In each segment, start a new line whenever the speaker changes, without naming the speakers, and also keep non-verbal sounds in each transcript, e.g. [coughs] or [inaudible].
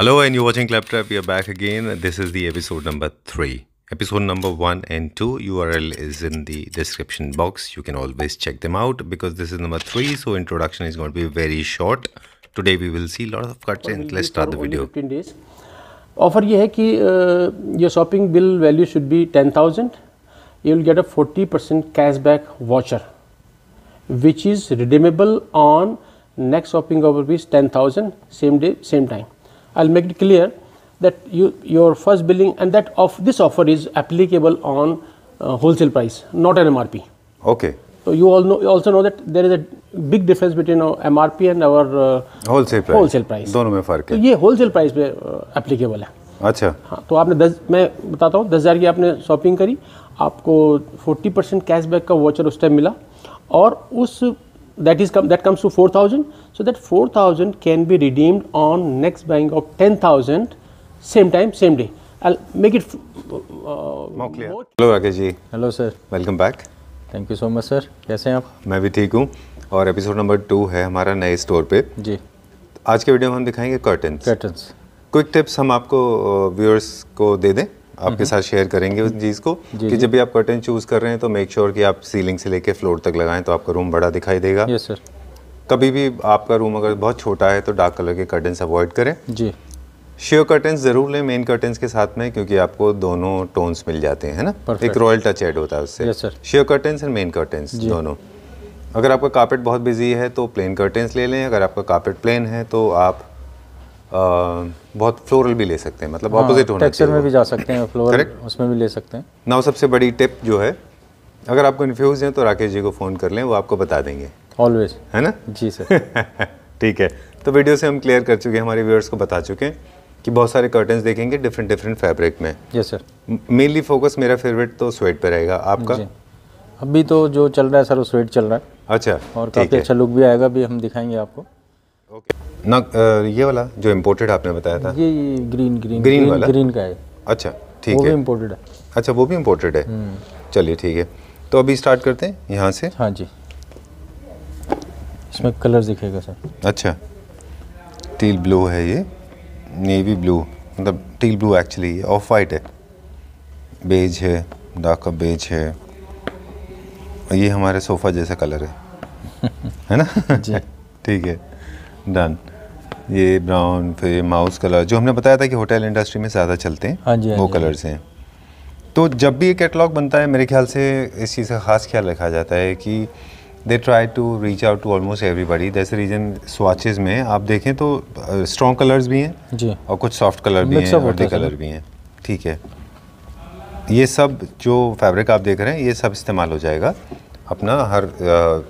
Hello, and you're watching Claptrap. We are back again. This is the episode number three. Episode number one and two URL is in the description box. You can always check them out because this is number three. So introduction is going to be very short. Today we will see a lot of cuts and let's start the video.
days. Offer ये है कि uh, your shopping bill value should be 10,000. You will get a 40% cashback voucher, which is redeemable on next shopping of rupees 10,000 same day, same time. I'll make it clear that you, your first billing and that of this offer is applicable on uh, wholesale price, not an MRP. Okay. So you all know, you also know that there is a big difference between our MRP and our uh, wholesale price. Wholesale price.
दोनों में फर्क है. तो ये
wholesale price पे applicable है. अच्छा. हाँ तो आपने 10 मैं बताता हूँ 10000 हज़ार की आपने शॉपिंग करी आपको 40 cashback कैशबैक का वॉचर उस टाइम मिला और उस that is come that comes to 4000 so that 4000 can be redeemed on next buying of 10000 same time same day i'll make it uh, more clear more hello rakesh ji hello sir welcome back thank you so much sir कैसे हैं आप मैं भी ठीक हूँ
और episode number two है हमारा नए स्टोर पे जी आज के वीडियो में हम दिखाएंगे कर्टन्स कर्टन्स क्विक टिप्स हम आपको व्यूअर्स को दे दें आपके हम्म। साथ शेयर करेंगे उस चीज़ को कि जब भी आप कर्टन चूज़ कर रहे हैं तो मेक श्योर sure कि आप सीलिंग से लेके फ्लोर तक लगाएं तो आपका रूम बड़ा दिखाई देगा यस सर कभी भी आपका रूम अगर बहुत छोटा है तो डार्क कलर के कर्टन अवॉइड करें जी शेयर कर्टन ज़रूर लें मेन कर्टन्स के साथ में क्योंकि आपको दोनों टोन्स मिल जाते हैं ना एक रॉयल टच एड होता है उससे sheer curtains and main curtains दोनों अगर आपका कारपेट बहुत बिजी है तो प्लेन कर्टन्स ले लें अगर आपका कापेट प्लेन है तो आप बहुत फ्लोरल भी ले सकते हैं मतलब ऑपोजिट हाँ, होना टेक्सचर में
भी जा सकते हैं फ्लोरल उसमें भी ले सकते हैं
नाउ सबसे बड़ी टिप जो है अगर आपको कन्फ्यूज हैं तो राकेश जी को फ़ोन कर लें वो आपको बता देंगे ऑलवेज है ना जी सर [laughs] ठीक है तो वीडियो से हम क्लियर कर चुके हैं हमारे व्यूअर्स को बता चुके हैं कि बहुत सारे कर्टन्स देखेंगे डिफरेंट डिफरेंट फैब्रिक में यस सर मेनली फोकस मेरा फेवरेट तो स्वेट पर रहेगा आपका
अभी तो जो चल रहा है सर वो स्वेट चल रहा है अच्छा और काफ़ी अच्छा लुक भी आएगा भी हम दिखाएंगे आपको
ना uh, ये वाला जो इम्पोर्टेड आपने बताया था
ये, ग्रीन ग्रीन ग्रीन वाला ग्रीन का है
अच्छा ठीक है इम्पोर्टेड है अच्छा वो भी इम्पोर्टेड है हम्म। चलिए ठीक है तो अभी स्टार्ट करते हैं
यहाँ से हाँ जी इसमें कलर दिखेगा सर
अच्छा टील ब्लू है ये नेवी ब्लू मतलब teal blue actually off white है बेज है डार्क बेज है ये हमारे सोफ़ा जैसा कलर है [laughs] है ना [laughs] ठीक है डन ये ब्राउन फिर माउस कलर जो हमने बताया था कि होटल इंडस्ट्री में ज़्यादा चलते हैं हाँ जी हाँ वो कलर्स हाँ हैं तो जब भी ये कैटलॉग बनता है मेरे ख्याल से इस चीज़ का ख़ास ख्याल रखा जाता है कि they try to reach out to almost everybody that's reason swatches में आप देखें तो स्ट्रॉन्ग कलर्स भी हैं जी और कुछ सॉफ्ट कलर भी हैं हल्के कलर भी हैं ठीक है ये सब जो फैब्रिक आप देख रहे हैं ये सब इस्तेमाल हो जाएगा अपना हर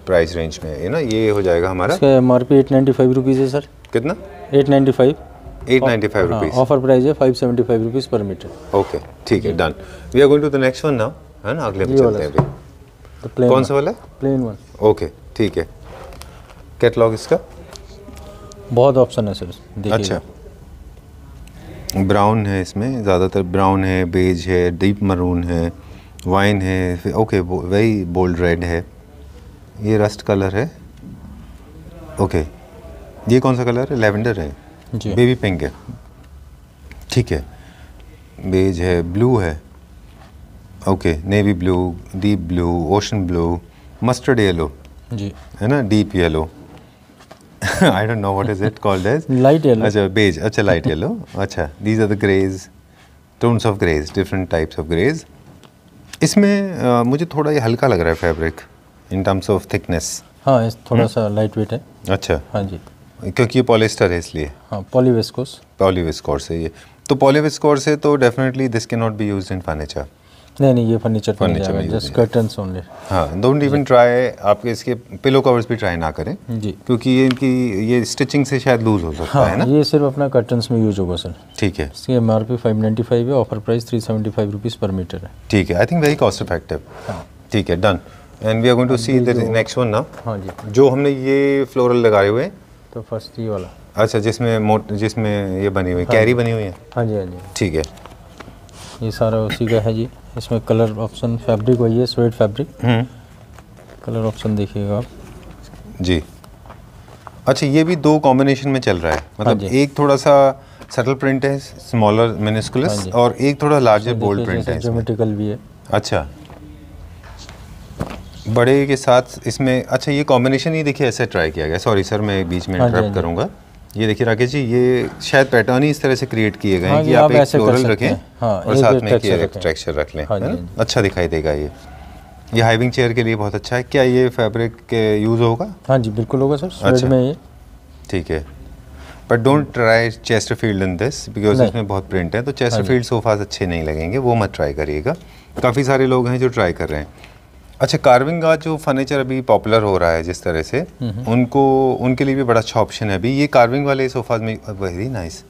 प्राइस रेंज में है ना ये हो जाएगा हमारा
M R P eight ninety five rupees है सर कितना eight ninety five eight ninety five rupees offer price है five seventy five rupees per metre
okay ठीक है done we are going to the next one now है ना अगले अभी कौन सा
वाला प्लेन वन
ओके ठीक है
कैटलॉग इसका बहुत ऑप्शन है सर अच्छा
ब्राउन है इसमें ज़्यादातर ब्राउन है बेज है डीप मरून है वाइन है फिर ओके बो, बोल्ड रेड है ये रस्ट कलर है ओके ये कौन सा कलर है लेवेंडर है जी बेबी पिंक है ठीक है बेज है ब्लू है okay navy blue deep blue ocean blue mustard yellow जी है ना deep yellow I don't know what is it called as light yellow अच्छा बेज अच्छा लाइट येलो [laughs] अच्छा these are the greys tones of greys different types of greys इसमें आ, मुझे थोड़ा ये हल्का लग रहा है fabric in terms of thickness
हाँ थोड़ा हुँ? हम्म। सा लाइट वेट है
अच्छा हाँ जी क्योंकि ये पॉलिस्टर है इसलिए
हाँ पॉलीवेस्कोस
पॉलीवेस्कोर से ये तो पॉलीवेस्कोर से तो definitely this can not be use in furniture
नहीं नहीं ये फर्नीचर फर्नीचर में जस्ट कर्टन्स ओनली
हाँ डोंट इवन ट्राई आपके इसके पिलो कवर्स भी ट्राई ना करें जी क्योंकि ये इनकी ये स्टिचिंग से शायद लूज हो सकता हाँ, है ना
ये सिर्फ अपना कर्टन्स में यूज होगा सर ठीक है इसकी M R P five ninety five है offer price three seventy five rupees per metre है
ठीक है I think very cost effective ठीक है done and we are going to
see the next one ना हाँ जी
जो हमने ये फ्लोरल लगाए हुए तो फर्स्ट ये वाला अच्छा जिसमें जिसमें ये बनी हुई कैरी हाँ बनी हुई
है हाँ जी हाँ जी ठीक है ये सारा उसी का है जी इसमें कलर ऑप्शन फैब्रिक वही है स्वेट फैब्रिक कलर ऑप्शन देखिएगा आप
जी अच्छा ये भी दो कॉम्बिनेशन में चल रहा है हाँ मतलब हाँ एक थोड़ा सा सटल प्रिंट है स्मॉलर मिनिस्कुलस हाँ और एक थोड़ा लार्जर बोल्ड प्रिंट है भी है अच्छा बड़े के साथ इसमें अच्छा ये कॉम्बिनेशन ही देखिए ऐसे ट्राई किया गया सॉरी सर मैं बीच में इंटरप्ट हाँ हाँ करूँगा ये देखिए राकेश जी ये शायद पैटर्न ही इस तरह से क्रिएट किए गए हैं हाँ कि आप, एक फ्लोरल रखें हाँ, और साथ में टेक्सचर रख लें हाँ है ना अच्छा दिखाई देगा ये ये हाइविंग चेयर के लिए बहुत अच्छा है क्या ये फैब्रिक यूज़ होगा
हाँ जी बिल्कुल होगा सर अच्छा में ये
ठीक है but don't try field in this because इसमें बहुत प्रिंट है तो फील्ड सोफाज अच्छे नहीं लगेंगे वो मत ट्राई करिएगा काफ़ी सारे लोग हैं जो ट्राई कर रहे हैं अच्छा कार्विंग का जो फर्नीचर अभी पॉपुलर हो रहा है जिस तरह से उनको उनके लिए भी बड़ा अच्छा ऑप्शन है अभी ये कार्विंग वाले सोफाज में वेरी नाइस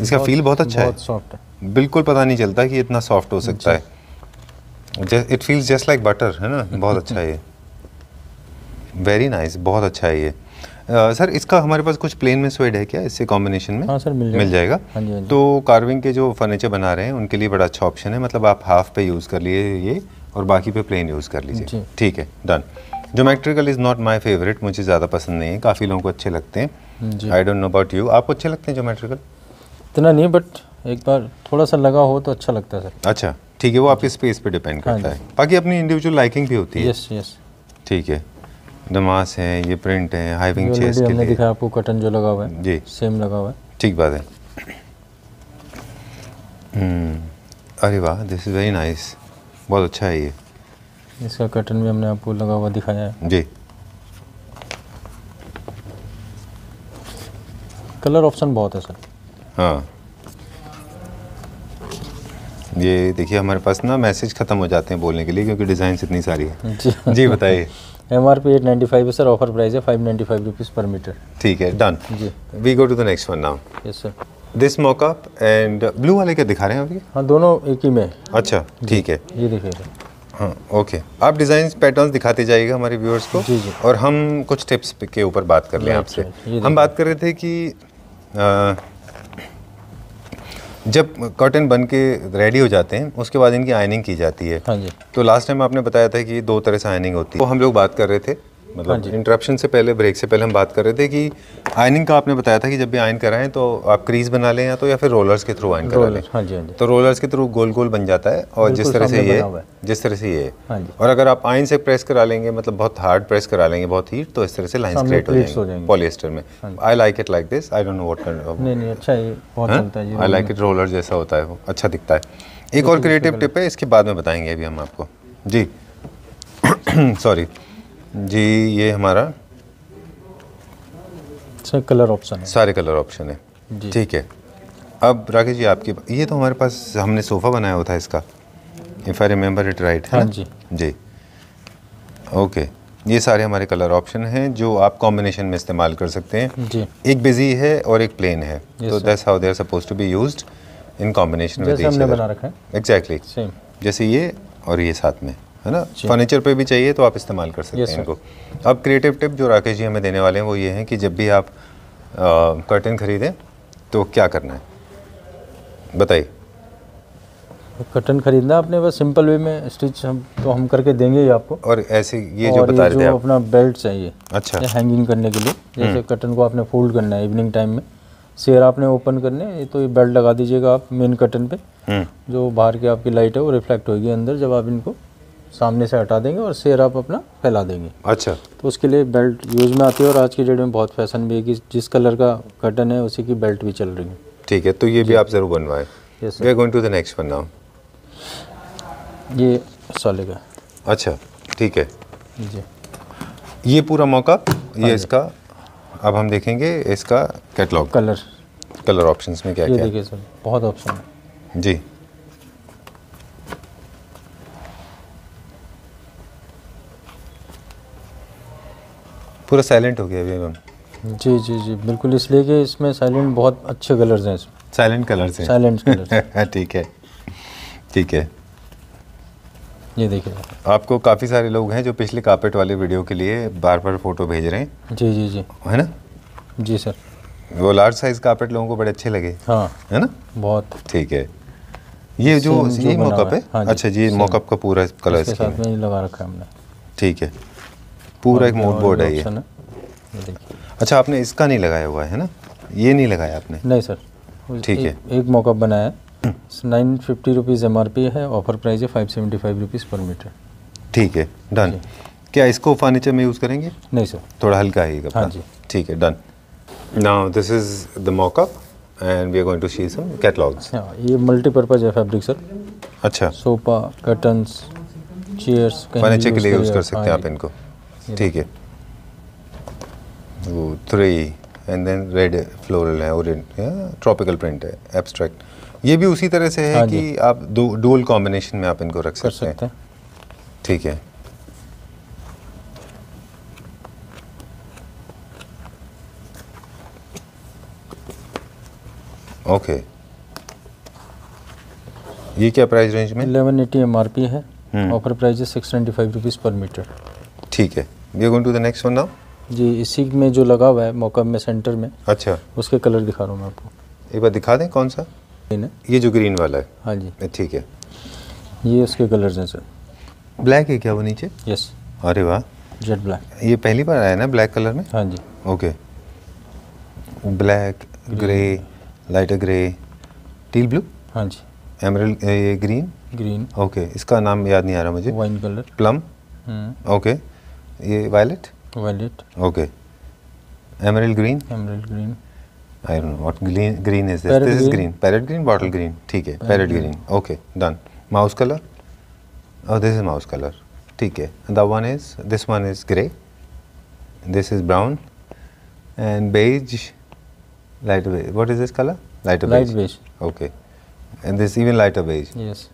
इसका फील बहुत अच्छा बहुत है सॉफ्ट
है बिल्कुल पता नहीं चलता कि इतना सॉफ्ट हो सकता है it feels just like butter है ना [laughs] अच्छा बहुत अच्छा है ये वेरी नाइस बहुत अच्छा है ये सर इसका हमारे पास कुछ प्लेन में स्वेड है क्या इससे कॉम्बिनेशन में हाँ सर मिल जाएगा, मिल जाएगा। हाँ जी, हाँ जी। तो कार्विंग के जो फर्नीचर बना रहे हैं उनके लिए बड़ा अच्छा ऑप्शन है मतलब आप हाफ पे यूज़ कर लिए ये और बाकी पे प्लेन यूज़ कर लीजिए ठीक है done geometrical is not my favourite मुझे ज़्यादा पसंद नहीं है काफ़ी लोगों को अच्छे लगते हैं I don't know about you आपको अच्छे लगते हैं जोमेट्रिकल
इतना नहीं बट एक बार थोड़ा सा लगा हो तो अच्छा लगता है
सर अच्छा ठीक है वो आपके स्पेस पे डिपेंड करता हाँ है बाकी अपनी इंडिविजुअल लाइकिंग भी होती है यस यस ठीक है दमास है ये प्रिंट है हाइविंग चेस के लिए दिखा
आपको कटन जो लगा हुआ है जी सेम लगा हुआ है
ठीक बात है हम्म, अरे वाह दिस इज़ वेरी नाइस बहुत अच्छा है ये
इसका कर्टन भी हमने आपको लगा हुआ दिखाया है जी कलर ऑप्शन बहुत है सर
हाँ ये देखिए हमारे पास ना मैसेज ख़त्म हो जाते हैं बोलने के लिए क्योंकि डिज़ाइन इतनी सारी है [laughs] जी जी बताइए
M R P eight ninety five है सर ऑफर प्राइस है five ninety five rupees per metre
ठीक है डन जी we go to the next one now yes sir this mockup and blue वाले क्या दिखा रहे हैं अभी हाँ दोनों एक ही में अच्छा ठीक है ये देखिए हाँ ओके आप डिज़ाइन पैटर्न्स दिखाते जाइएगा हमारे व्यूअर्स को जी जी और हम कुछ टिप्स के ऊपर बात कर लें आपसे हम बात कर रहे थे कि आ, जब कॉटन बन के रेडी हो जाते हैं उसके बाद इनकी आयनिंग की जाती है हाँ जी तो लास्ट टाइम आपने बताया था कि दो तरह से आयनिंग होती है वो हम लोग बात कर रहे थे मतलब इंटरप्शन हाँ से पहले ब्रेक से पहले हम बात कर रहे थे कि आयनिंग का आपने बताया था कि जब भी आयन कराएं तो आप क्रीज बना लें या तो या फिर रोलर्स के थ्रू आयन करा लें हाँ जी हाँ जी तो रोलर्स के थ्रू गोल गोल बन जाता है और जिस तरह से ये जिस तरह से ये हाँ और अगर आप आयन से प्रेस करा लेंगे मतलब बहुत हार्ड प्रेस करा लेंगे बहुत हीट तो इस तरह से लाइन क्रिएट हो जाएंगे पॉलिएस्टर में I like it like this I don't know what नहीं
अच्छा आई लाइक इट
रोलर जैसा होता है वो अच्छा दिखता है एक और क्रिएटिव टिप है इसके बाद में बताएंगे अभी हम आपको जी सॉरी [coughs] जी ये हमारा सर कलर ऑप्शन है सारे कलर ऑप्शन है ठीक है अब राकेश जी आपके ये तो हमारे पास हमने सोफ़ा बनाया हुआ था इसका if I remember it right है हाँ जी जी ओके ये सारे हमारे कलर ऑप्शन हैं जो आप कॉम्बिनेशन में इस्तेमाल कर सकते हैं जी एक बिजी है और एक प्लेन है तो that's how they are suppose to be use in combination with हमने बना रखा है एग्जैक्टली exactly. जैसे ये और ये साथ में है ना फर्नीचर पे भी चाहिए तो आप इस्तेमाल कर सकते हैं इनको अब क्रिएटिव टिप जो राकेश जी हमें देने वाले हैं वो ये हैं कि जब भी आप कर्टन ख़रीदें तो क्या करना है बताइए
कटन खरीदना आपने बस सिंपल वे में स्टिच हम तो हम करके देंगे ही आपको और ऐसे ये जो बता रहे थे अपना बेल्ट चाहिए अच्छा हैंगिंग करने के लिए हम्म। जैसे कटन को आपने फोल्ड करना है इवनिंग टाइम में शेयर आपने ओपन करने तो ये बेल्ट लगा दीजिएगा आप मेन कटन पे हम्म। जो बाहर की आपकी लाइट है वो रिफ्लेक्ट होगी अंदर जब आप इनको सामने से हटा देंगे और शेर आप अपना फैला देंगे अच्छा तो उसके लिए बेल्ट यूज़ में आती है और आज की डेट में बहुत फैशन भी है कि जिस कलर का कटन है उसी की बेल्ट भी चल रही है
ठीक है तो ये भी आप ज़रूर बनवाएं we are going to the next one now ये साले का अच्छा ठीक है जी ये पूरा मौका ये हाँ इसका अब हम देखेंगे इसका कैटलॉग कलर कलर ऑप्शंस में क्या क्या
देखिए सर बहुत ऑप्शन है जी पूरा साइलेंट हो गया अभी मैम जी जी जी बिल्कुल इसलिए कि इसमें साइलेंट बहुत अच्छे कलर्स हैं साइलेंट कलर्स हैं साइलेंट
कलर [laughs] ठीक है ठीक है ये देखिए आपको काफ़ी सारे लोग हैं जो पिछले कारपेट वाले वीडियो के लिए बार बार फोटो भेज रहे
हैं जी जी जी है ना जी सर
वो लार्ज साइज़ कापेट लोगों को बड़े अच्छे लगे
हाँ है ना बहुत ठीक है ये जो ये मोकअप है हाँ जी, अच्छा
जी मोकअप का पूरा कलर इसके साथ
में लगा रखा है हमने
ठीक है पूरा एक मोट बोर्ड है ये अच्छा
आपने इसका नहीं लगाया हुआ है ना ये नहीं लगाया आपने नहीं सर ठीक है एक मॉकअप बनाया नाइन फिफ्टी रुपीज़ एम है ऑफर प्राइस है five seventy five rupees per metre
ठीक है डन क्या इसको फर्नीचर में यूज़ करेंगे नहीं सर थोड़ा हल्का ही हाँ जी ठीक है done now this is the mockup and we are going to see some catalogues
ये मल्टीपर्पज़ है फैब्रिक सर अच्छा सोफा कर्टन्स चेयर्स फर्नीचर के लिए यूज़ कर सकते हैं हाँ आप इनको ठीक
है वो three and then red floral है ओरिएंट ट्रॉपिकल प्रिंट है एब्स्ट्रैक्ट ये भी उसी तरह से है हाँ कि आप डुअल कॉम्बिनेशन में आप इनको रख सकते, सकते हैं ठीक है ओके ये क्या प्राइस रेंज में
1180 एमआरपी है ऑफर प्राइस है six twenty five rupees per metre ठीक है we are going to the next one now जी इसी में जो लगा हुआ है मौका में सेंटर में अच्छा उसके कलर दिखा रहा हूँ मैं आपको
एक बार दिखा दें कौन सा ये जो ग्रीन वाला है हाँ जी ठीक है ये उसके कलर्स हैं सर ब्लैक है क्या वो नीचे यस अरे वाह जेट ब्लैक ये पहली बार आया ना ब्लैक कलर में हाँ जी okay black grey lighter grey teal blue हाँ जी एमरल ये ग्रीन ग्रीन ओके इसका नाम याद नहीं आ रहा मुझे वाइन कलर प्लम ओके ये violet? Violet. Okay. Emerald green? Emerald green. I don't know what green, green is this. this is green. Parrot green, bottle green. ठीक है. Parrot, green. Okay, done. Mouse color? Oh, this is mouse color. ठीक The one is this one is grey. This is brown. And beige, light beige. What is this color? Lighter beige. Light beige. Okay. And this even lighter beige. Yes.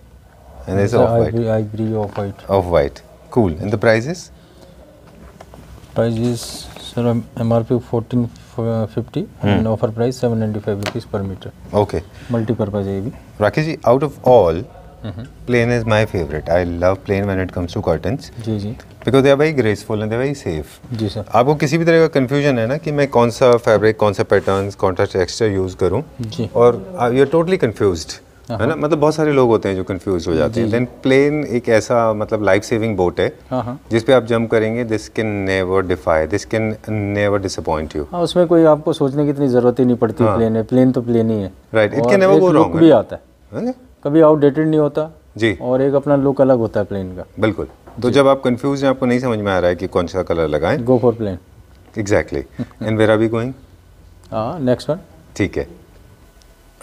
And, and this off white. I agree. Off white.
Off white. Cool. And the prices?
Price is sir M R P fourteen fifty and offer price seven ninety five rupees per metre okay multipurpose है
Rakesh ji out of all plain is my favourite I love plain when it comes to cotton जी जी because they are very graceful and they very safe जी sir आपको किसी भी तरह का confusion है ना कि मैं कौन सा फैब्रिक कौन सा पैटर्न कौन सा टेक्सचर यूज करूँ जी और यू आर टोटली कन्फ्यूज्ड हाँ। है ना मतलब बहुत सारे लोग होते हैं जो कंफ्यूज हो जाते हैं देन प्लेन एक ऐसा मतलब लाइफ सेविंग बोट है हाँ, हाँ। जिस पे आप जंप करेंगे this can never defy this can
never disappoint you हां उसमें कोई आपको सोचने की इतनी ज़रूरत ही नहीं पड़ती प्लेन है प्लेन तो प्लेन ही है right it can never go wrong भी आता है कभी आउटडेटेड नहीं होता जी और एक अपना लुक अलग होता है प्लेन का
बिल्कुल तो जब आप कंफ्यूज हैं आपको नहीं समझ में आ रहा है कि कौन सा कलर लगाएं go for plain exactly and where are we going हां नेक्स्ट वन ठीक है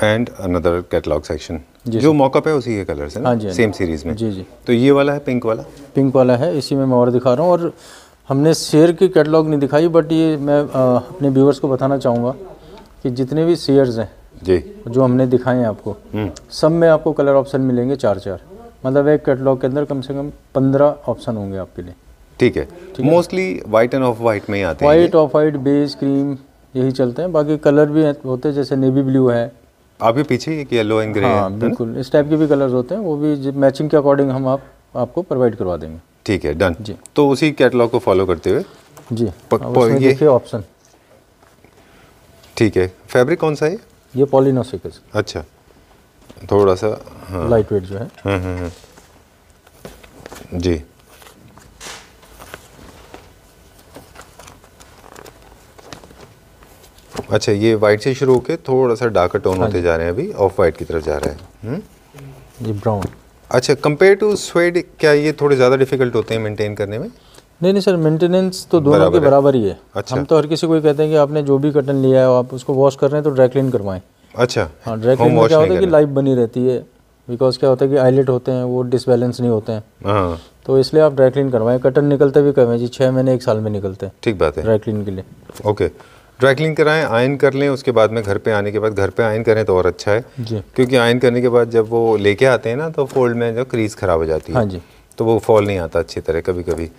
एंड अनदर कैटलॉग सेक्शन जो मॉकअप है उसी के कलर से हाँ जी सेम हाँ सीरीज़ में जी जी तो ये वाला
है पिंक वाला पिंक वाला है इसी में मैं और दिखा रहा हूँ और हमने शेयर की कैटलॉग नहीं दिखाई बट ये मैं आ, अपने व्यूवर्स को बताना चाहूँगा कि जितने भी शेयर्स हैं जी जो हमने दिखाए हैं आपको हम्म। सब में आपको कलर ऑप्शन मिलेंगे चार चार मतलब एक कैटलॉग के अंदर कम से कम पंद्रह ऑप्शन होंगे आपके लिए
ठीक है mostly white and off white में ही आते हैं white
off white base cream यही चलते हैं बाकी कलर भी होते हैं जैसे नेवी ब्लू है
आपके पीछे एक येलो एंड ग्रे हाँ, बिल्कुल
इस टाइप के भी कलर्स होते हैं वो भी मैचिंग के अकॉर्डिंग हम आप आपको प्रोवाइड करवा देंगे
ठीक है डन जी तो उसी कैटलॉग को फॉलो करते हुए जी देखिए ऑप्शन ठीक है
फैब्रिक कौन सा है ये पॉलिनोसिक
अच्छा थोड़ा सा लाइट हाँ। वेट जो है हम्म, हम्म, हम्म। जी अच्छा ये वाइट से शुरू होकर थोड़ा सा डार्कर हाँ टोन होते जा रहे हैं अभी ऑफ वाइट की तरफ जा रहे हैं ये हम्म? ब्राउन अच्छा कंपेयर टू स्वेड क्या ये थोड़े ज़्यादा डिफिकल्ट होते हैं मेंटेन करने में
नहीं नहीं सर मेंटेनेंस तो दोनों के बराबर ही है अच्छा हम तो हर किसी को ही कहते हैं कि आपने जो भी कटन लिया है आप उसको वॉश कर रहे हैं तो ड्राई क्लीन करवाएं अच्छा हाँ ड्राई क्लीन क्या होता है कि लाइफ बनी रहती है बिकॉज क्या होता है कि आईलेट होते हैं वो डिसबैलेंस नहीं होते हैं हाँ। तो इसलिए आप ड्राई क्लीन करवाएं कटन निकलते भी कहें जी छः महीने एक साल में निकलते हैं
ठीक बात है ड्राई क्लीन के लिए ओके ड्राई क्लीन कराएं आयन कर लें उसके बाद में घर पे आने के बाद घर पे आयन करें तो और अच्छा है क्योंकि आयन करने के बाद जब वो लेके आते हैं ना तो फोल्ड में जो क्रीज ख़राब हो जाती है हाँ जी तो वो फॉल नहीं आता अच्छी तरह कभी कभी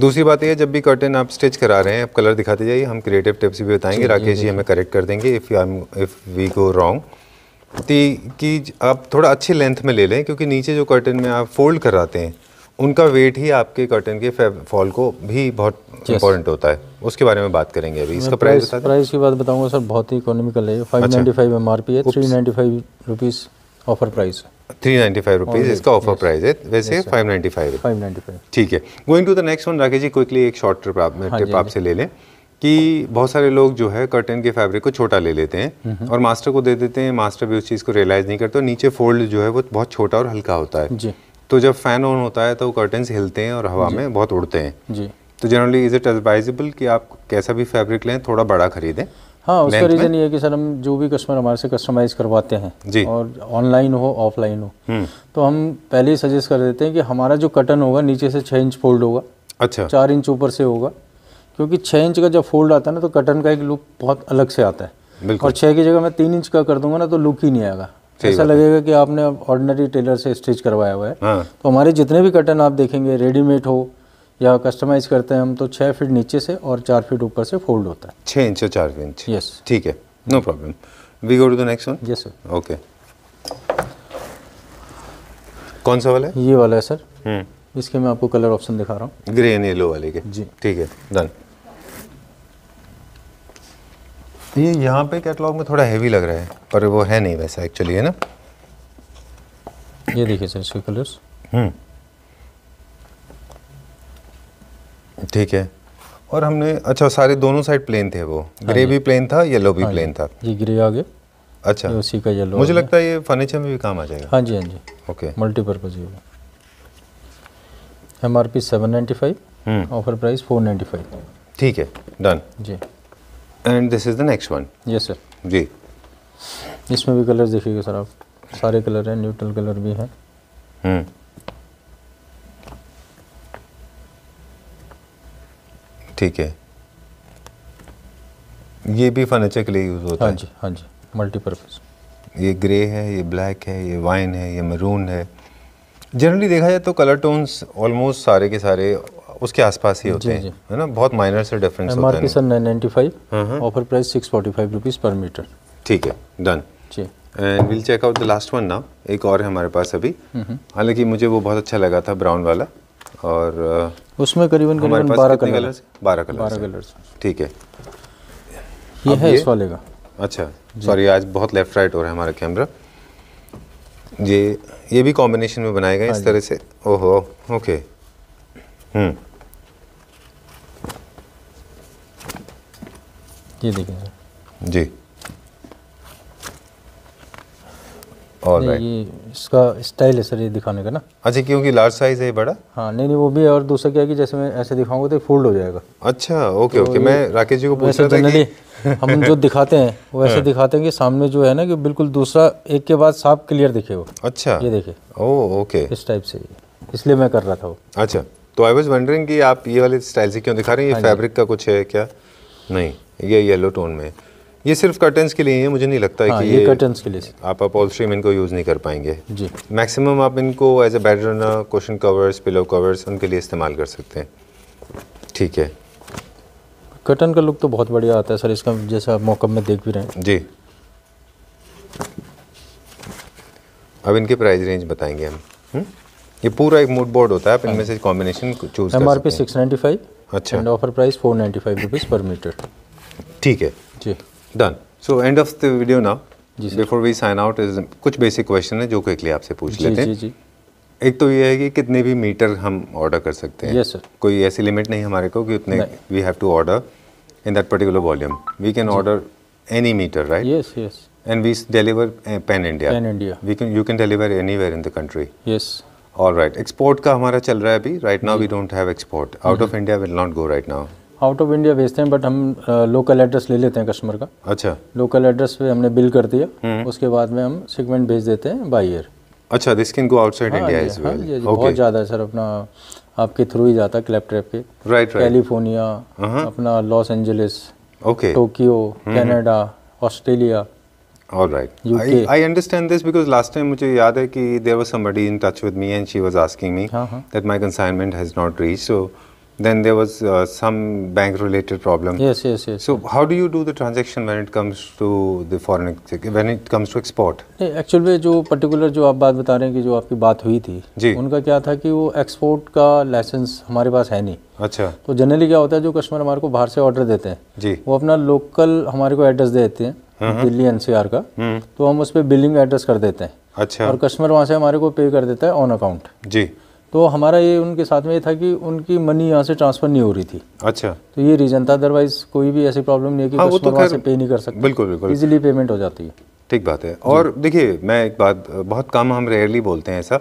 दूसरी बात यह जब भी कर्टन आप स्टिच करा रहे हैं आप कलर दिखाते जाइए हम क्रिएटिव टिप्स भी बताएंगे राकेश जी हमें करेक्ट कर देंगे if I if we go wrong कि आप थोड़ा अच्छी लेंथ में ले लें क्योंकि नीचे जो कर्टन में आप फोल्ड कराते हैं उनका वेट ही आपके कॉटन के फॉल को भी बहुत इंपॉर्टेंट होता है उसके बारे में बात करेंगे अभी इसका प्राइस प्राइस
की बात बताऊंगा सर बहुत ही इकोनॉमिकल है five ninety five M R P है three ninety five rupees offer price three ninety five rupees इसका
ऑफर प्राइस है वैसे five ninety five five ninety five ठीक है going to the next one Rakesh ji quickly एक short trip आप trip हाँ हाँ आपसे ले लें कि बहुत सारे लोग जो है कर्टन के फैब्रिक को छोटा ले लेते हैं और मास्टर को दे देते हैं मास्टर भी उस चीज़ को रियलाइज़ नहीं करते नीचे फोल्ड जो है वो बहुत छोटा और हल्का होता है जी तो जब फ़ैन ऑन होता है तो कर्टन्स हिलते हैं और हवा में बहुत उड़ते हैं जी तो जनरली इज़ इट एडवाइजेबल कि आप कैसा भी फैब्रिक लें थोड़ा बड़ा खरीदें हाँ उसका रीज़न
ये है कि सर हम जो भी कस्टमर हमारे से कस्टमाइज करवाते हैं जी और ऑनलाइन हो ऑफलाइन हो हम्म। तो हम पहले ही सजेस्ट कर देते हैं कि हमारा जो कटन होगा नीचे से छः इंच फोल्ड होगा अच्छा चार इंच ऊपर से होगा क्योंकि छः इंच का जब फोल्ड आता है ना तो कटन का एक लुक बहुत अलग से आता है और छः की जगह मैं तीन इंच का कर दूंगा ना तो लुक ही नहीं आएगा ऐसा लगेगा कि आपने ऑर्डनरी टेलर से स्टिच करवाया हुआ है हाँ। तो हमारे जितने भी कटन आप देखेंगे रेडीमेड हो या कस्टमाइज करते हैं हम तो छः फीट नीचे से और चार फीट ऊपर से फोल्ड होता है
छः इंच और चार इंच यस ठीक है no problem we go to the next one yes sir okay कौन सा वाला
है ये वाला है सर हम्म। इसके मैं आपको कलर ऑप्शन दिखा रहा
हूँ ग्रे एंड येलो वाले के जी ठीक है डन ये यहाँ पे कैटलॉग में थोड़ा हैवी लग रहा है पर वो है नहीं वैसा
एक्चुअली है ना ये देखिए सर इसके कलर्स
हम्म। ठीक है और हमने अच्छा सारे दोनों साइड प्लेन थे वो ग्रे हाँ भी प्लेन था येलो भी प्लेन हाँ था
ये ग्रे आ गया अच्छा ये उसी का येलो मुझे लगता है ये फर्नीचर में भी काम आ जाएगा हाँ जी हाँ जी ओके मल्टीपर्पज़ ये M R P seven ninety five offer price four ninety five ठीक है डन जी and this is the next one
yes sir जी
इसमें भी कलर देखिएगा सर आप सारे कलर हैं न्यूट्रल कलर भी है
हम्म। ठीक है ये भी फर्नीचर के लिए यूज़ होता हाँ है जी हाँ जी मल्टीपर्पज़ ये ग्रे है ये ब्लैक है ये वाइन है ये मरून है जनरली देखा जाए तो कलर टोन्स ऑलमोस्ट सारे के सारे उसके आसपास ही होते हैं है ना बहुत माइनर से डिफरेंस होता है sir
995 offer price 645 rupees per metre
ठीक है डन जी and will check out the last one now एक और है हमारे पास अभी हम्म। हालांकि मुझे वो बहुत अच्छा लगा था ब्राउन वाला और
उसमें करीबन करीबन बारह कलर बारह कलर बारह कलर ठीक है ये है इस वाले का
अच्छा सॉरी आज बहुत लेफ्ट राइट हो रहा है हमारा कैमरा ये ये भी कॉम्बिनेशन में बनाएगा इस हाँ तरह से ओहो ओके हम्म ये देखिए सर जी
और right. ये इसका स्टाइल है सर ये दिखाने का ना
अच्छा क्योंकि लार्ज साइज है बड़ा
हाँ नहीं नहीं वो भी और दूसरा क्या है कि जैसे मैं ऐसे दिखाऊंगा तो फोल्ड हो जाएगा अच्छा ओके तो ओके मैं राकेश जी को पूछ रहा था कि हम [laughs] जो दिखाते हैं वो ऐसे हाँ। दिखाते हैं कि सामने जो है ना कि बिल्कुल दूसरा एक के बाद साफ क्लियर दिखे वो अच्छा ये देखे ओ ओके इस टाइप से इसलिए मैं कर रहा था वो
अच्छा तो आई वॉज वंडरिंग कि आप ये वाले स्टाइल से क्यों दिखा रहे हैं ये फैब्रिक हाँ का कुछ है क्या नहीं ये येलो टोन में ये सिर्फ कर्टन्स के लिए है मुझे नहीं लगता है हाँ, कि ये, ये कर्टन्स के लिए आप आप ऑल स्ट्रीम इनको यूज़ नहीं कर पाएंगे जी मैक्सिमम आप इनको as a bedroom question covers pillow covers उनके लिए इस्तेमाल कर सकते हैं
ठीक है कर्टन का लुक तो बहुत बढ़िया आता है सर इसका जैसा आप मौकम में देख भी रहे हैं
जी अब इनके प्राइस रेंज बताएंगे हम हम्म? ये पूरा एक मूड बोर्ड होता है आप इनमें से combination choose M R P six
ninety five अच्छा offer price four ninety five rupees per metre
ठीक है जी done so end of the video जी before we sign out is कुछ बेसिक क्वेश्चन है जो क्विकली आपसे पूछ लेते हैं जी, जी. एक तो ये है कि कितने भी मीटर हम ऑर्डर कर सकते हैं यस सर कोई ऐसी लिमिट नहीं हमारे को कि उतने we have to order in that particular volume we can order any metre right yes yes and we deliver pan India pan India we can you can deliver anywhere in the country yes all right export का हमारा चल रहा है अभी right now we don't have export out of India will not go right now
out of India भेजते हैं but हम local address ले लेते हैं कस्टमर का अच्छा लोकल एड्रेस पे हमने बिल कर दिया हम्म। उसके बाद में हम सिगमेंट भेज देते हैं बाई एयर अच्छा this can go outside India as well बहुत ज्यादा है सर अपना आपके थ्रू ही जाता है क्लैप ट्रैप के राइट राइट कैलिफोर्निया अपना Los Angeles okay Tokyo Canada Australia All right. UK. I, I understand
this because last मुझे याद है कि there was somebody in touch with me and she was asking me that my consignment has not reached so then there was uh, some bank related problem. Yes, yes, yes. So how do you do the transaction when it comes to the foreign when it comes to export?
Actual में जो particular जो आप बात बता रहे हैं कि जो आपकी बात हुई थी जी. उनका क्या था कि वो एक्सपोर्ट का लाइसेंस हमारे पास है नहीं अच्छा तो जनरली क्या होता है जो कस्टमर हमारे को बाहर से ऑर्डर देते हैं जी वो अपना लोकल हमारे को एड्रेस दे देते हैं हम्म। दिल्ली एनसीआर का हम्म। तो हम उस पर बिलिंग एड्रेस कर देते हैं अच्छा और कस्टमर वहाँ से हमारे को पे कर देता है ऑन अकाउंट जी तो हमारा ये उनके साथ में ये था कि उनकी मनी यहाँ से ट्रांसफर नहीं हो रही थी अच्छा तो ये रीजन था अदरवाइज कोई भी ऐसी प्रॉब्लम नहीं है कि हाँ, वो तो से पे नहीं कर सकते बिल्कुल बिल्कुल इजीली पेमेंट हो जाती है
ठीक बात है और देखिए मैं एक बात बहुत कम हम रेयरली बोलते हैं ऐसा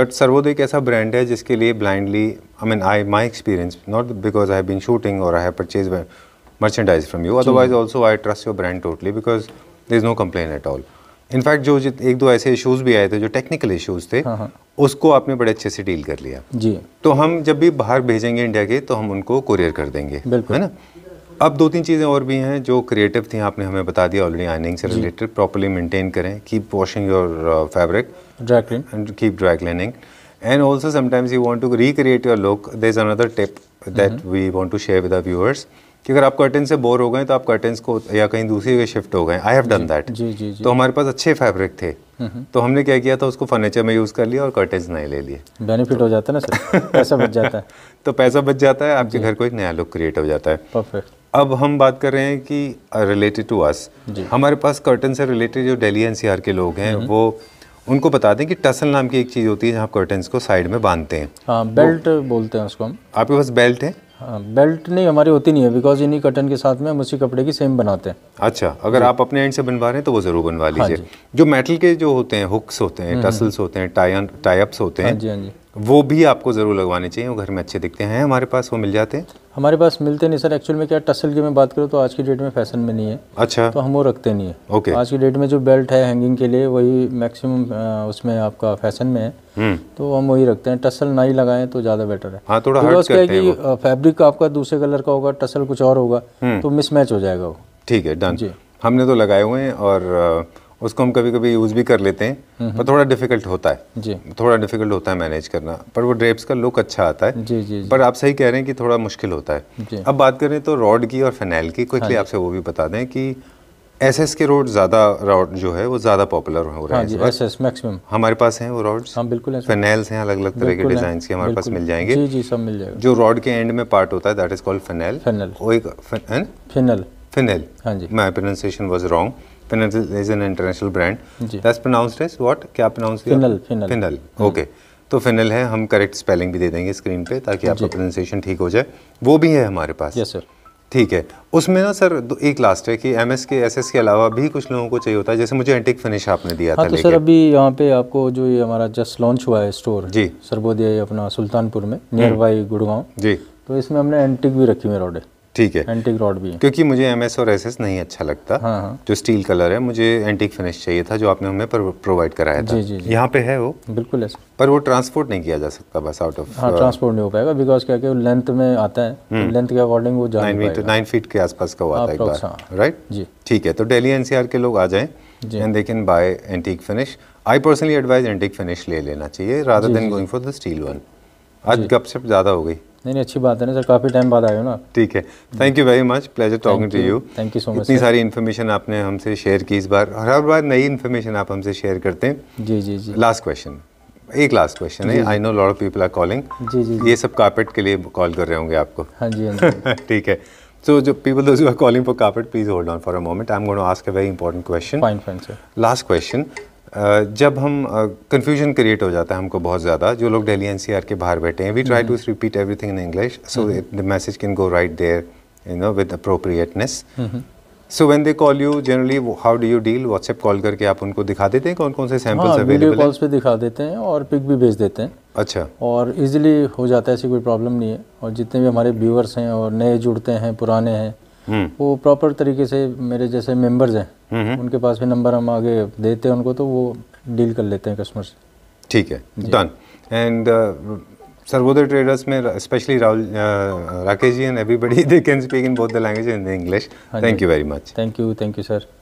बट सर्वोदय एक ऐसा ब्रांड है जिसके लिए blindly I mean I my experience not because I been shooting और I have merchandise from you otherwise also I trust your brand totally because there is no complain at all in fact जो एक दो ऐसे issues भी आए थे जो technical issues थे हाँ, हाँ। उसको आपने बड़े अच्छे से डील कर लिया जी तो हम जब भी बाहर भेजेंगे इंडिया के तो हम उनको कुरियर कर देंगे बिल्कुल है ना अब दो तीन चीज़ें और भी हैं जो क्रिएटिव थी आपने हमें बता दिया ऑलरेडी आइनिंग से रिलेटेड प्रॉपरली मेंटेन करें keep washing your fabric keep dry cleaning and also sometimes you want to recreate your look there's another tip that mm -hmm. we want to share with कि अगर आप curtain से bore हो गए तो आप curtains को या कहीं दूसरी जगह शिफ्ट हो गए आई हैव डन दैट तो हमारे पास अच्छे फैब्रिक थे तो हमने क्या किया था उसको फर्नीचर में यूज़ कर लिया और कर्टन नए ले लिए
बेनिफिट हो जाता है ना सर पैसा बच जाता है
[laughs] तो पैसा बच जाता है आपके घर को एक नया लुक क्रिएट हो जाता है परफेक्ट अब हम बात कर रहे हैं कि रिलेटेड टू अस हमारे पास कर्टन से रिलेटेड जो डेली एनसीआर के लोग हैं वो उनको बता दें कि टसल नाम की एक चीज़ होती है जहाँ कर्टन को साइड में बांधते हैं
बेल्ट हाँ, बोलते हैं उसको हम आपके पास बेल्ट है हाँ बेल्ट नहीं हमारी होती नहीं है बिकॉज इन्हीं कटन के साथ में हम उसी कपड़े की सेम बनाते हैं
अच्छा अगर आप अपने एंड से बनवा रहे हैं तो वो ज़रूर बनवा हाँ लीजिए हाँ जो मेटल के जो होते हैं हुक्स होते हैं टसल्स हम्म, हम्म। होते हैं टाई टाइप्स होते हैं हाँ जी हाँ जी वो भी आपको ज़रूर लगवाने चाहिए वो घर में अच्छे दिखते हैं हमारे पास वो मिल जाते हैं
हमारे पास मिलते नहीं सर एक्चुअल में क्या टसल की मैं बात करूँ तो आज की डेट में फैशन में नहीं है अच्छा तो हम वो रखते नहीं है ओके आज की डेट में जो बेल्ट है हैंगिंग के लिए वही मैक्सिमम उसमें आपका फैशन में है हम्म। तो हम वही रखते हैं टसल ना ही लगाएं तो ज़्यादा बेटर है हाँ थोड़ा तो हर्ट करते हैं कि फैब्रिक आपका दूसरे कलर का होगा टसल कुछ और होगा हम्म। तो मिसमैच हो जाएगा वो
ठीक है डन जी हमने तो लगाए हुए हैं और उसको हम कभी कभी यूज़ भी कर लेते हैं हम्म, पर हम्म। थोड़ा डिफिकल्ट होता है जी थोड़ा डिफिकल्ट होता है मैनेज करना पर वो ड्रेप्स का लुक अच्छा आता है जी जी पर आप सही कह रहे हैं कि थोड़ा मुश्किल होता है अब बात करें तो रॉड की और फेनैल की क्विकली हाँ आपसे वो भी बता दें कि एस एस के रोड ज़्यादा रॉड जो है वो ज़्यादा पॉपुलर हो रहे हाँ हैं एस एस मैक्सिमम हमारे पास हैं वो रोड्स हाँ बिल्कुल फेनेल्स हैं अलग अलग तरह के डिज़ाइन के हमारे पास मिल जाएंगे जी जी सब मिल जाएगा जो रॉड के एंड में पार्ट होता है that is called finel finel वो एक फेनल Finel. Hanji. हाँ My pronunciation was wrong. Finel is an international brand. जी. That's pronounced as what? क्या pronounce किया? Finel. Finel. Finel. हाँ। okay. तो फिनल है हम करेक्ट स्पेलिंग भी दे देंगे स्क्रीन पे ताकि आपका प्रोनाउंसिएशन ठीक हो जाए वो भी है हमारे पास यस सर ठीक है उसमें ना सर एक लास्ट है कि एम एस के एस एस के अलावा भी कुछ लोगों को चाहिए होता है जैसे मुझे एंटिक फिनिश आपने दिया हाँ, था तो सर
अभी यहाँ पे आपको जो ये हमारा जस्ट लॉन्च हुआ है स्टोर जी सर वो दिया अपना सुल्तानपुर में नियर बाई हम्म। गुड़गांव जी तो इसमें हमने एंटिक भी रखी हुई रोडे ठीक है एंटिक रॉड भी है क्योंकि
मुझे एम एस और एस एस नहीं अच्छा लगता हाँ हाँ। जो स्टील कलर है मुझे एंटिक फिनिश चाहिए था जो आपने हमें प्रोवाइड कराया था जी जी, जी। यहाँ पे है वो बिल्कुल है पर वो ट्रांसपोर्ट नहीं किया जा सकता बस आउट ऑफ हाँ ट्रांसपोर्ट
uh, नहीं हो पाएगा बिकॉज क्या कि लेंथ में आता है लेंथ तो हम्म। के अकॉर्डिंग वो नाइन
फीट के आसपास का हुआ था एक राइट हाँ। जी ठीक है तो डेली एनसीआर के लोग आ जाए and they can buy antique finish I personally advise antique finish ले लेना चाहिए rather than going for the steel one आज गपशप ज़्यादा हो गई
नहीं नहीं अच्छी बात है ना सर काफ़ी टाइम बाद आए हो ना
ठीक है thank you very much pleasure talking to you thank you so much इतनी सारी इन्फॉर्मेशन आपने हमसे शेयर की इस बार हर हर बार नई इन्फॉर्मेशन आप हमसे शेयर करते हैं जी जी जी लास्ट क्वेश्चन एक लास्ट क्वेश्चन है I know lot people are calling जी जी ये सब कारपेट के लिए कॉल कर रहे होंगे आपको हाँ जी हाँ [laughs] ठीक है So, the people those who are calling for carpet, please hold on for a moment. I'm going to ask a very important question. Fine, fine, sir. Last question. जब हम कन्फ्यूजन क्रिएट हो जाता है हमको बहुत ज़्यादा जो लोग डेली एनसीआर के बाहर बैठे हैं we try to repeat everything in English so the message can go right there you know with appropriateness so when they call you generally how do you deal WhatsApp call करके आप उनको दिखा देते हैं कौन कौन से सैम्पल्स हाँ, वीडियो कॉल्स
पे दिखा देते हैं और पिक भी भेज देते हैं अच्छा और इजीली हो जाता है ऐसी कोई प्रॉब्लम नहीं है और जितने भी हमारे व्यूअर्स हैं और नए जुड़ते हैं पुराने हैं वो प्रॉपर तरीके से मेरे जैसे मेंबर्स हैं हम्म, हम्म। उनके पास भी नंबर हम आगे देते हैं उनको तो वो डील कर लेते हैं कस्टमर से ठीक है डन
एंड सर्वोदय ट्रेडर्स में specially Rahul Rakesh ji and everybody they can speak in both the language in the English
thank you very much thank you thank you sir